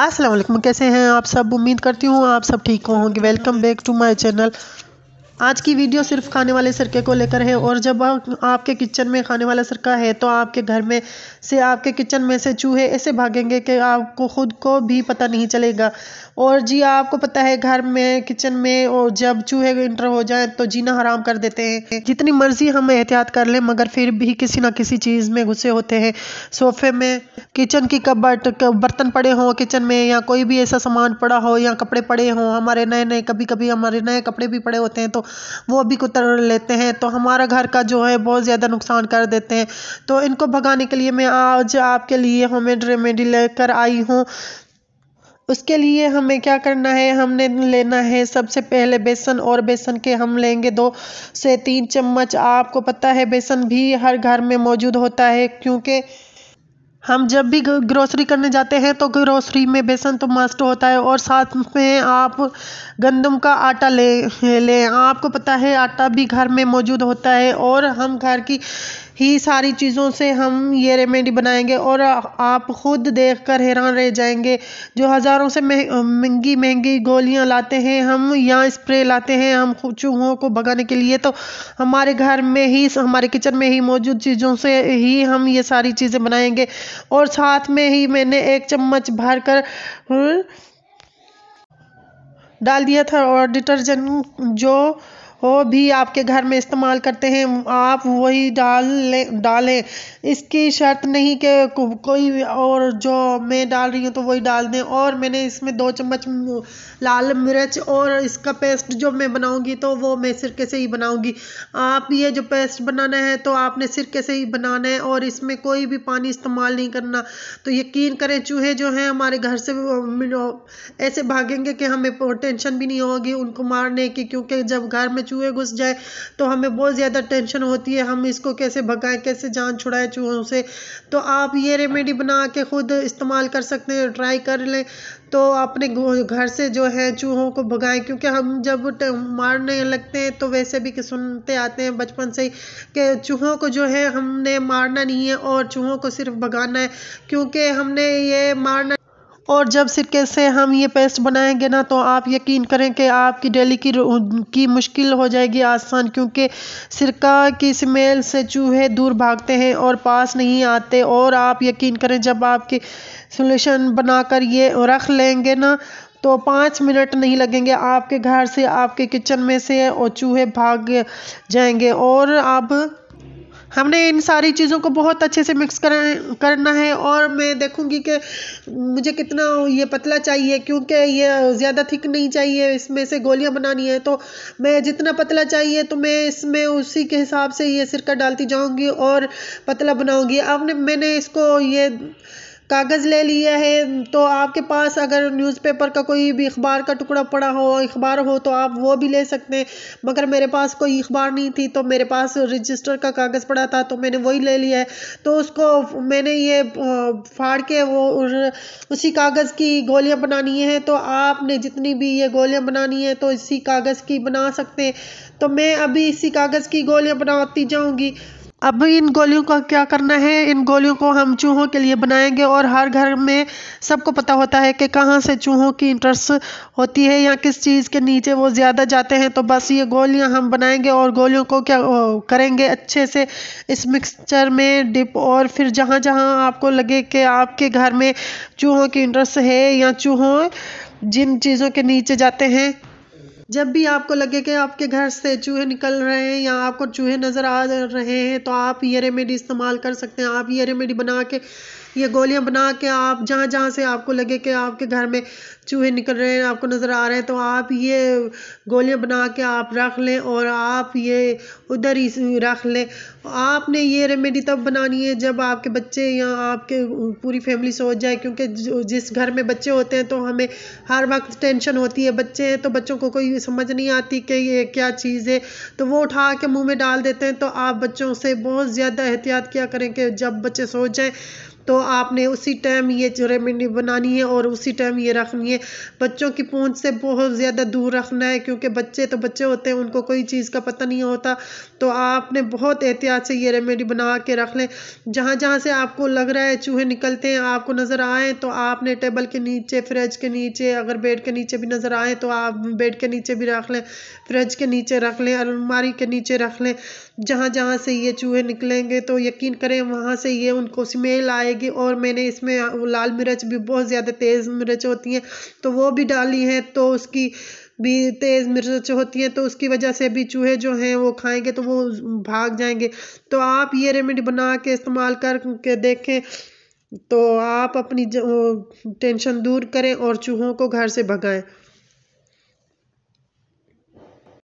असलम कैसे हैं आप सब उम्मीद करती हूँ आप सब ठीक होंगे welcome back to my channel आज की वीडियो सिर्फ खाने वाले सरके को लेकर है और जब आपके किचन में खाने वाला सरका है तो आपके घर में से आपके किचन में से चूहे ऐसे भागेंगे कि आपको खुद को भी पता नहीं चलेगा और जी आपको पता है घर में किचन में और जब चूहे इंटर हो जाए तो जीना हराम कर देते हैं जितनी मर्जी हम एहतियात कर लें मगर फिर भी किसी ना किसी चीज़ में घुसे होते हैं सोफे में किचन की कबट बर्तन पड़े हों किचन में या कोई भी ऐसा सामान पड़ा हो या कपड़े पड़े हों हमारे नए नए कभी कभी हमारे नए कपड़े भी पड़े होते हैं तो वो अभी कुतर लेते हैं तो हमारा घर का जो है बहुत ज़्यादा नुकसान कर देते हैं तो इनको भगाने के लिए मैं आज आपके लिए होम रेमेडी लेकर आई हूँ उसके लिए हमें क्या करना है हमने लेना है सबसे पहले बेसन और बेसन के हम लेंगे दो से तीन चम्मच आपको पता है बेसन भी हर घर में मौजूद होता है क्योंकि हम जब भी ग्रोसरी करने जाते हैं तो ग्रोसरी में बेसन तो मस्ट होता है और साथ में आप गंदम का आटा ले लें आपको पता है आटा भी घर में मौजूद होता है और हम घर की ही सारी चीज़ों से हम ये रेमेडी बनाएंगे और आप ख़ुद देखकर हैरान रह जाएंगे जो हज़ारों से महंगी महंगी गोलियां लाते हैं हम या स्प्रे लाते हैं हम चूहों को भगाने के लिए तो हमारे घर में ही हमारे किचन में ही मौजूद चीज़ों से ही हम ये सारी चीज़ें बनाएंगे और साथ में ही मैंने एक चम्मच भर कर हम्म, डाल दिया था और डिटर्जेंट जो हो भी आपके घर में इस्तेमाल करते हैं आप वही डाल लें डालें इसकी शर्त नहीं कि को, कोई और जो मैं डाल रही हूँ तो वही डाल दें और मैंने इसमें दो चम्मच लाल मिर्च और इसका पेस्ट जो मैं बनाऊँगी तो वो मैं सिरके से ही बनाऊँगी आप ये जो पेस्ट बनाना है तो आपने सिरके से ही बनाना है और इसमें कोई भी पानी इस्तेमाल नहीं करना तो यकीन करें चूहे जो हैं हमारे घर से ऐसे भागेंगे कि हमें टेंशन भी नहीं होगी उनको मारने की क्योंकि जब घर में चूहे घुस जाए तो हमें बहुत ज़्यादा टेंशन होती है हम इसको कैसे भगाएं कैसे जान छुड़ाएं चूहों से तो आप ये रेमेडी बना के ख़ुद इस्तेमाल कर सकते हैं ट्राई कर लें तो अपने घर से जो है चूहों को भगाएं क्योंकि हम जब मारने लगते हैं तो वैसे भी सुनते आते हैं बचपन से ही कि चूहों को जो है हमने मारना नहीं है और चूहों को सिर्फ भगाना है क्योंकि हमने ये मारना और जब सिरके से हम ये पेस्ट बनाएंगे ना तो आप यकीन करें कि आपकी डेली की की मुश्किल हो जाएगी आसान क्योंकि सिरका की स्मेल से चूहे दूर भागते हैं और पास नहीं आते और आप यकीन करें जब आपके सोल्यूशन बनाकर ये रख लेंगे ना तो पाँच मिनट नहीं लगेंगे आपके घर से आपके किचन में से और चूहे भाग जाएंगे और अब हमने इन सारी चीज़ों को बहुत अच्छे से मिक्स कर करना है और मैं देखूंगी कि मुझे कितना ये पतला चाहिए क्योंकि ये ज़्यादा थिक नहीं चाहिए इसमें से गोलियां बनानी है तो मैं जितना पतला चाहिए तो मैं इसमें उसी के हिसाब से ये सिरका डालती जाऊंगी और पतला बनाऊंगी अब मैंने इसको ये कागज़ ले लिया है तो आपके पास अगर न्यूज़पेपर का कोई भी अखबार का टुकड़ा पड़ा हो अखबार हो तो आप वो भी ले सकते हैं मगर मेरे पास कोई अखबार नहीं थी तो मेरे पास रजिस्टर का कागज़ पड़ा था तो मैंने वही ले लिया है तो उसको मैंने ये फाड़ के वो उसी कागज़ की गोलियाँ बनानी है तो आपने जितनी भी ये गोलियाँ बनानी है तो इसी कागज़ की बना सकते हैं तो मैं अभी इसी कागज़ की गोलियाँ बनाती जाऊँगी अब इन गोलियों का क्या करना है इन गोलियों को हम चूहों के लिए बनाएंगे और हर घर में सबको पता होता है कि कहाँ से चूहों की इंटरेस्ट होती है या किस चीज़ के नीचे वो ज़्यादा जाते हैं तो बस ये गोलियाँ हम बनाएंगे और गोलियों को क्या करेंगे अच्छे से इस मिक्सचर में डिप और फिर जहाँ जहाँ आपको लगे कि आपके घर में चूहों की इंटरेस्ट है या चूहों जिन चीज़ों के नीचे जाते हैं जब भी आपको लगे कि आपके घर से चूहे निकल रहे हैं या आपको चूहे नज़र आ रहे हैं तो आप ये रेमेडी इस्तेमाल कर सकते हैं आप ये रेमेडी बना के ये गोलियां बना के आप जहाँ जहाँ से आपको लगे कि आपके घर में चूहे निकल रहे हैं आपको नज़र आ रहे हैं तो आप ये गोलियां बना के आप रख लें और आप ये उधर ही रख लें आपने ये रेमेडी तब बनानी है जब आपके बच्चे या आपके पूरी फैमिली सोच जाए क्योंकि जिस घर में बच्चे होते हैं तो हमें हर वक्त टेंशन होती है बच्चे हैं तो बच्चों को कोई समझ नहीं आती कि ये क्या चीज़ है तो वो उठा के मुंह में डाल देते हैं तो आप बच्चों से बहुत ज़्यादा एहतियात किया करें कि जब बच्चे सो जाएं तो आपने उसी टाइम ये रेमेडी बनानी है और उसी टाइम ये रखनी है बच्चों की पहुंच से बहुत ज़्यादा दूर रखना है क्योंकि बच्चे तो बच्चे होते हैं उनको कोई चीज़ का पता नहीं होता तो आपने बहुत एहतियात से ये रेमेडी बना के रख लें जहाँ जहाँ से आपको लग रहा है चूहे निकलते हैं आपको नज़र आए तो आपने टेबल के नीचे फ्रिज के नीचे अगर बेड के नीचे भी नज़र आए तो आप बेड के नीचे भी रख लें फ्रिज के नीचे रख लें अलमारी के नीचे रख लें जहाँ जहाँ से ये चूहे निकलेंगे तो यकीन करें वहाँ से ये उनको स्मेल आए जाएगी और मैंने इसमें लाल मिर्च भी बहुत ज़्यादा तेज़ मिर्च होती हैं तो वो भी डाली हैं तो उसकी भी तेज़ मिर्च होती हैं तो उसकी वजह से भी चूहे जो हैं वो खाएंगे तो वो भाग जाएंगे तो आप ये रेमेडी बना के इस्तेमाल करके देखें तो आप अपनी टेंशन दूर करें और चूहों को घर से भगाएं